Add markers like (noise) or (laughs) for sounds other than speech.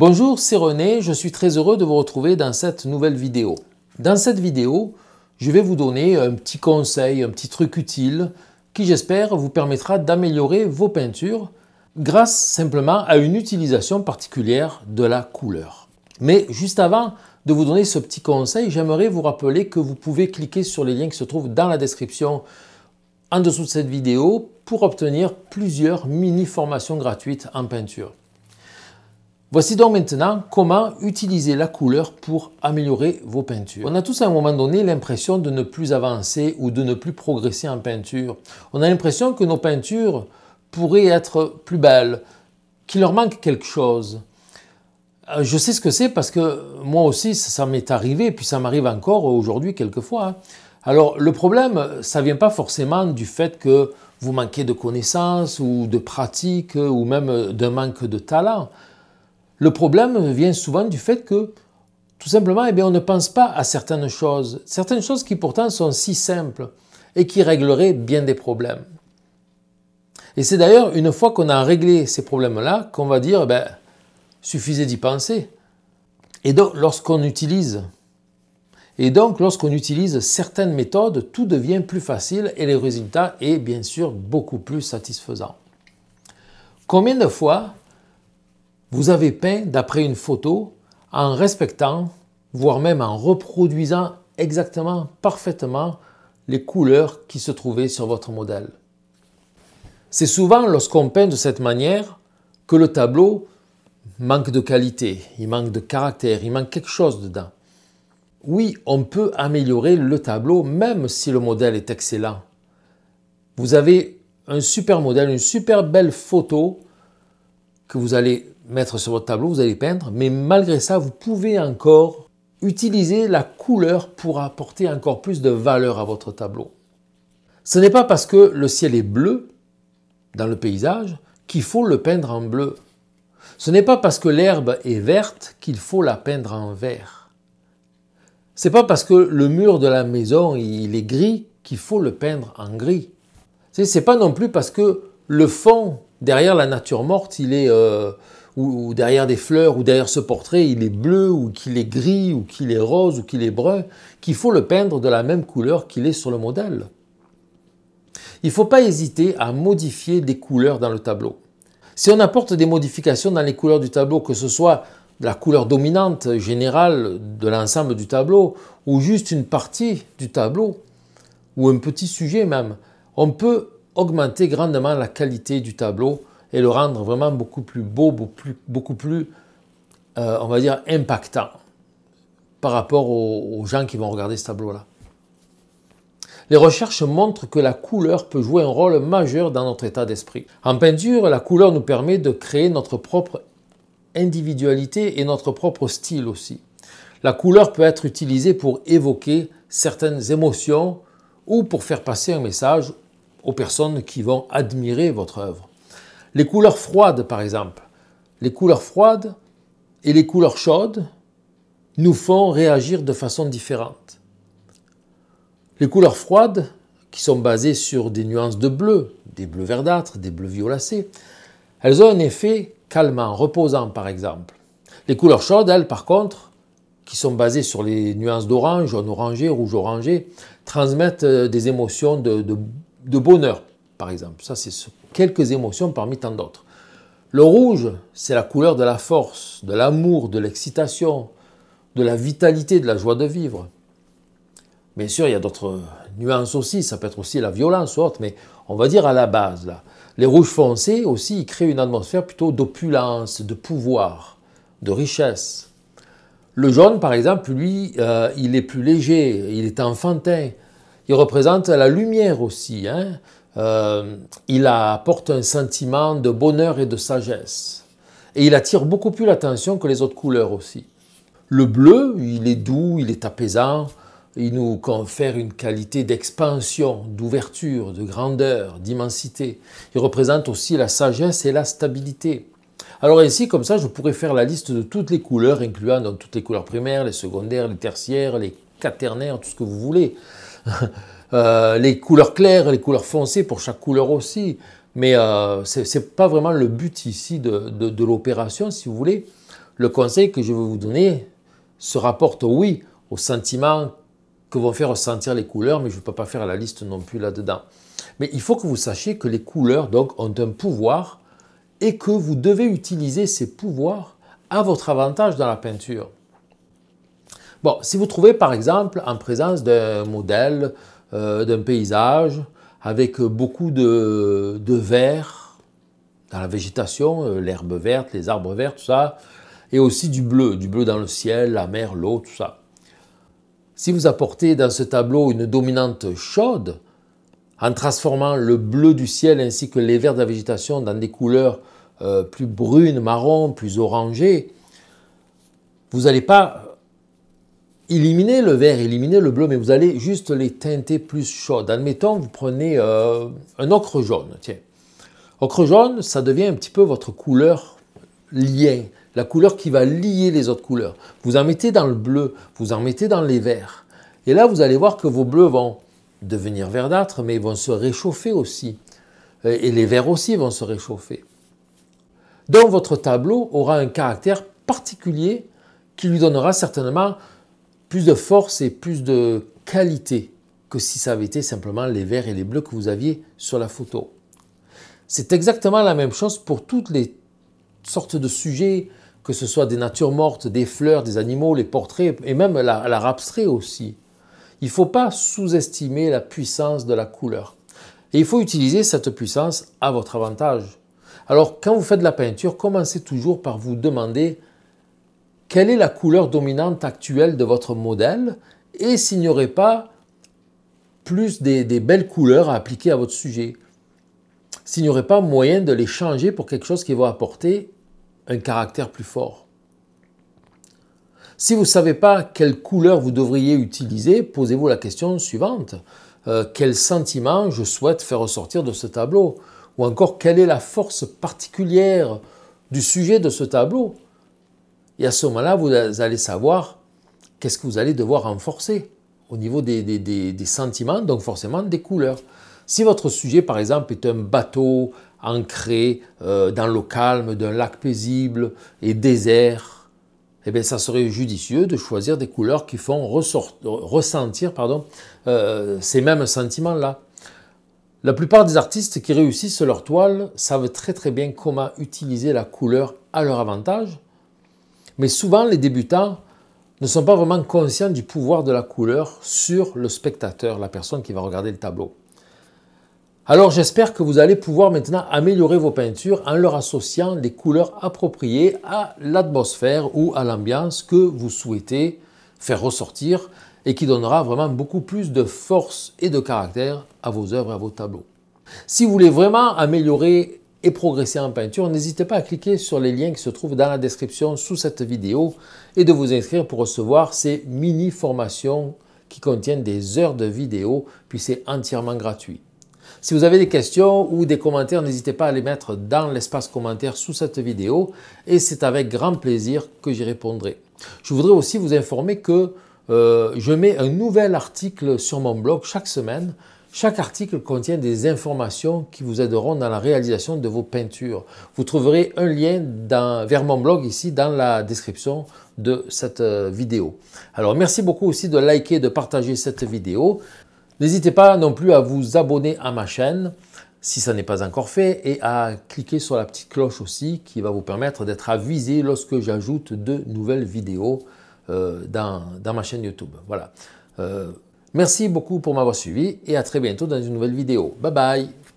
Bonjour, c'est René, je suis très heureux de vous retrouver dans cette nouvelle vidéo. Dans cette vidéo, je vais vous donner un petit conseil, un petit truc utile qui j'espère vous permettra d'améliorer vos peintures grâce simplement à une utilisation particulière de la couleur. Mais juste avant de vous donner ce petit conseil, j'aimerais vous rappeler que vous pouvez cliquer sur les liens qui se trouvent dans la description en dessous de cette vidéo pour obtenir plusieurs mini formations gratuites en peinture. Voici donc maintenant comment utiliser la couleur pour améliorer vos peintures. On a tous à un moment donné l'impression de ne plus avancer ou de ne plus progresser en peinture. On a l'impression que nos peintures pourraient être plus belles, qu'il leur manque quelque chose. Euh, je sais ce que c'est parce que moi aussi ça, m'est arrivé et puis ça m'arrive encore aujourd'hui quelquefois. Hein. Alors le problème, ça vient pas forcément du fait que vous manquez de connaissances ou de pratiques ou même d'un manque de talent. Le problème vient souvent du fait que, tout simplement, eh bien, on ne pense pas à certaines choses, certaines choses qui pourtant sont si simples et qui régleraient bien des problèmes. Et c'est d'ailleurs une fois qu'on a réglé ces problèmes-là qu'on va dire, eh suffisait d'y penser. Et donc, lorsqu'on utilise, et donc, lorsqu'on utilise certaines méthodes, tout devient plus facile et le résultat est bien sûr beaucoup plus satisfaisant. Combien de fois vous avez peint d'après une photo en respectant, voire même en reproduisant exactement, parfaitement les couleurs qui se trouvaient sur votre modèle. C'est souvent lorsqu'on peint de cette manière que le tableau manque de qualité, il manque de caractère, il manque quelque chose dedans. Oui, on peut améliorer le tableau même si le modèle est excellent. Vous avez un super modèle, une super belle photo que vous allez mettre sur votre tableau, vous allez peindre, mais malgré ça, vous pouvez encore utiliser la couleur pour apporter encore plus de valeur à votre tableau. Ce n'est pas parce que le ciel est bleu dans le paysage qu'il faut le peindre en bleu. Ce n'est pas parce que l'herbe est verte qu'il faut la peindre en vert. C'est pas parce que le mur de la maison il est gris qu'il faut le peindre en gris. C'est pas non plus parce que le fond derrière la nature morte il est euh, ou, derrière des fleurs, ou derrière ce portrait, il est bleu, ou qu'il est gris, ou qu'il est rose, ou qu'il est brun, qu'il faut le peindre de la même couleur qu'il est sur le modèle. Il ne faut pas hésiter à modifier des couleurs dans le tableau. Si on apporte des modifications dans les couleurs du tableau, que ce soit la couleur dominante générale de l'ensemble du tableau, ou juste une partie du tableau, ou un petit sujet même, on peut augmenter grandement la qualité du tableau et le rendre vraiment beaucoup plus beau, beaucoup plus, euh, on va dire, impactant par rapport aux gens qui vont regarder ce tableau-là. Les recherches montrent que la couleur peut jouer un rôle majeur dans notre état d'esprit. En peinture, la couleur nous permet de créer notre propre individualité et notre propre style aussi. La couleur peut être utilisée pour évoquer certaines émotions ou pour faire passer un message aux personnes qui vont admirer votre œuvre. Les couleurs froides, par exemple. Les couleurs froides et les couleurs chaudes nous font réagir de façon différente. Les couleurs froides, qui sont basées sur des nuances de bleu, des bleus verdâtres, des bleus violacés, elles ont un effet calmant, reposant par exemple. Les couleurs chaudes, elles par contre, qui sont basées sur les nuances d'orange, jaune orangé, rouge orangé, transmettent euh, des émotions de, bonheur par exemple. Ça c'est ce quelques émotions parmi tant d'autres. Le rouge, c'est la couleur de la force, de l'amour, de l'excitation, de la vitalité, de la joie de vivre. Bien sûr, il y a d'autres nuances aussi, ça peut être aussi la violence ou autre, mais on va dire à la base, là. Les rouges foncés aussi, ils créent une atmosphère plutôt d'opulence, de pouvoir, de richesse. Le jaune, par exemple, lui, euh, il est plus léger, il est enfantin. Il représente la lumière aussi, hein, euh, il apporte un sentiment de bonheur et de sagesse. Et il attire beaucoup plus l'attention que les autres couleurs aussi. Le bleu, il est doux, il est apaisant, il nous confère une qualité d'expansion, d'ouverture, de grandeur, d'immensité. Il représente aussi la sagesse et la stabilité. Alors ainsi, comme ça, je pourrais faire la liste de toutes les couleurs, incluant donc toutes les couleurs primaires, les secondaires, les tertiaires, les quaternaires, tout ce que vous voulez. (laughs) Euh, les couleurs claires, les couleurs foncées pour chaque couleur aussi. Mais euh, ce n'est pas vraiment le but ici de, l'opération, si vous voulez. Le conseil que je veux vous donner se rapporte, oui, au sentiment que vont faire ressentir les couleurs, mais je ne peux pas faire la liste non plus là-dedans. Mais il faut que vous sachiez que les couleurs donc, ont un pouvoir et que vous devez utiliser ces pouvoirs à votre avantage dans la peinture. Bon, si vous trouvez par exemple en présence d'un modèle euh, d'un paysage avec beaucoup de, de vert dans la végétation, euh, l'herbe verte, les arbres verts, tout ça, et aussi du bleu, du bleu dans le ciel, la mer, l'eau, tout ça. Si vous apportez dans ce tableau une dominante chaude, en transformant le bleu du ciel ainsi que les verts de la végétation dans des couleurs euh, plus brunes, marron, plus orangées, vous n'allez pas éliminez le vert, éliminez le bleu, mais vous allez juste les teinter plus chaudes. Admettons, vous prenez euh, un ocre jaune, tiens. Ocre jaune, ça devient un petit peu votre couleur lien, la couleur qui va lier les autres couleurs. Vous en mettez dans le bleu, vous en mettez dans les verts. Et là, vous allez voir que vos bleus vont devenir verdâtres, mais ils vont se réchauffer aussi. Euh, et les verts aussi vont se réchauffer. Donc votre tableau aura un caractère particulier qui lui donnera certainement plus de force et plus de qualité que si ça avait été simplement les verts et les bleus que vous aviez sur la photo. C'est exactement la même chose pour toutes les sortes de sujets, que ce soit des natures mortes, des fleurs, des animaux, les portraits et même l'art la abstrait aussi. Il ne faut pas sous-estimer la puissance de la couleur. Et il faut utiliser cette puissance à votre avantage. Alors quand vous faites de la peinture, commencez toujours par vous demander quelle est la couleur dominante actuelle de votre modèle et s'il n'y aurait pas plus des, belles couleurs à appliquer à votre sujet. S'il n'y aurait pas moyen de les changer pour quelque chose qui va apporter un caractère plus fort. Si vous ne savez pas quelle couleur vous devriez utiliser, posez-vous la question suivante. Euh, quel sentiment je souhaite faire ressortir de ce tableau Ou encore, quelle est la force particulière du sujet de ce tableau et à ce moment-là, vous allez savoir qu'est-ce que vous allez devoir renforcer au niveau des, sentiments, donc forcément des couleurs. Si votre sujet, par exemple, est un bateau ancré euh, dans le calme d'un lac paisible et désert, eh bien, ça serait judicieux de choisir des couleurs qui font ressentir pardon, euh, ces mêmes sentiments-là. La plupart des artistes qui réussissent leur toile savent très très bien comment utiliser la couleur à leur avantage mais souvent, les débutants ne sont pas vraiment conscients du pouvoir de la couleur sur le spectateur, la personne qui va regarder le tableau. Alors j'espère que vous allez pouvoir maintenant améliorer vos peintures en leur associant des couleurs appropriées à l'atmosphère ou à l'ambiance que vous souhaitez faire ressortir et qui donnera vraiment beaucoup plus de force et de caractère à vos œuvres et à vos tableaux. Si vous voulez vraiment améliorer et progresser en peinture, n'hésitez pas à cliquer sur les liens qui se trouvent dans la description sous cette vidéo et de vous inscrire pour recevoir ces mini formations qui contiennent des heures de vidéos, puis c'est entièrement gratuit. Si vous avez des questions ou des commentaires, n'hésitez pas à les mettre dans l'espace commentaire sous cette vidéo et c'est avec grand plaisir que j'y répondrai. Je voudrais aussi vous informer que euh, je mets un nouvel article sur mon blog chaque semaine chaque article contient des informations qui vous aideront dans la réalisation de vos peintures. Vous trouverez un lien dans, vers mon blog ici dans la description de cette euh, vidéo. Alors merci beaucoup aussi de liker et de partager cette vidéo. N'hésitez pas non plus à vous abonner à ma chaîne si ça n'est pas encore fait et à cliquer sur la petite cloche aussi qui va vous permettre d'être avisé lorsque j'ajoute de nouvelles vidéos euh, dans, ma chaîne YouTube. Voilà. Euh, Merci beaucoup pour m'avoir suivi et à très bientôt dans une nouvelle vidéo. Bye bye